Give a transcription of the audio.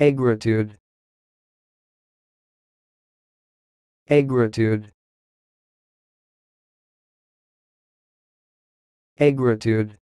Agritude Agritude Agritude